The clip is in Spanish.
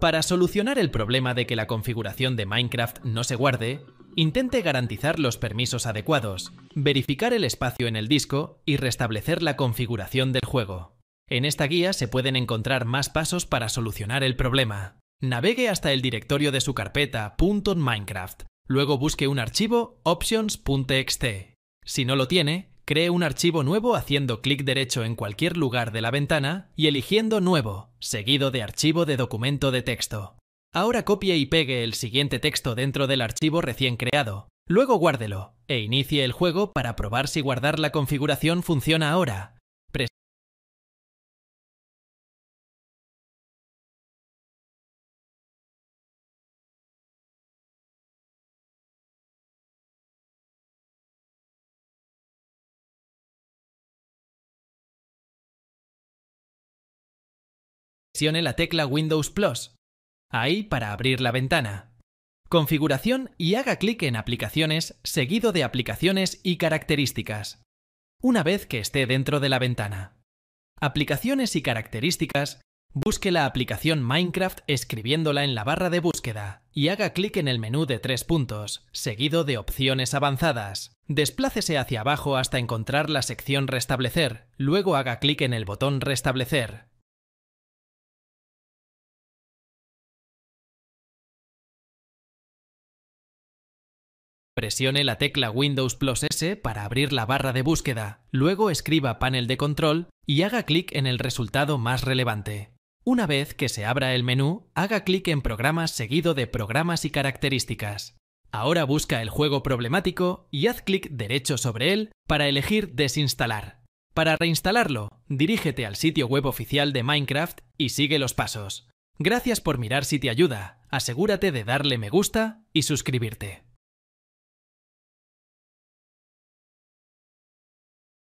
Para solucionar el problema de que la configuración de Minecraft no se guarde, intente garantizar los permisos adecuados, verificar el espacio en el disco y restablecer la configuración del juego. En esta guía se pueden encontrar más pasos para solucionar el problema. Navegue hasta el directorio de su carpeta .minecraft, luego busque un archivo options.txt. Si no lo tiene, Cree un archivo nuevo haciendo clic derecho en cualquier lugar de la ventana y eligiendo Nuevo, seguido de Archivo de documento de texto. Ahora copie y pegue el siguiente texto dentro del archivo recién creado. Luego guárdelo e inicie el juego para probar si guardar la configuración funciona ahora, Presione la tecla Windows Plus. Ahí para abrir la ventana. Configuración y haga clic en Aplicaciones, seguido de Aplicaciones y Características. Una vez que esté dentro de la ventana. Aplicaciones y Características, busque la aplicación Minecraft escribiéndola en la barra de búsqueda y haga clic en el menú de tres puntos, seguido de Opciones avanzadas. Desplácese hacia abajo hasta encontrar la sección Restablecer, luego haga clic en el botón Restablecer. Presione la tecla Windows Plus S para abrir la barra de búsqueda. Luego escriba panel de control y haga clic en el resultado más relevante. Una vez que se abra el menú, haga clic en Programas seguido de Programas y Características. Ahora busca el juego problemático y haz clic derecho sobre él para elegir Desinstalar. Para reinstalarlo, dirígete al sitio web oficial de Minecraft y sigue los pasos. Gracias por mirar si te ayuda. Asegúrate de darle me gusta y suscribirte.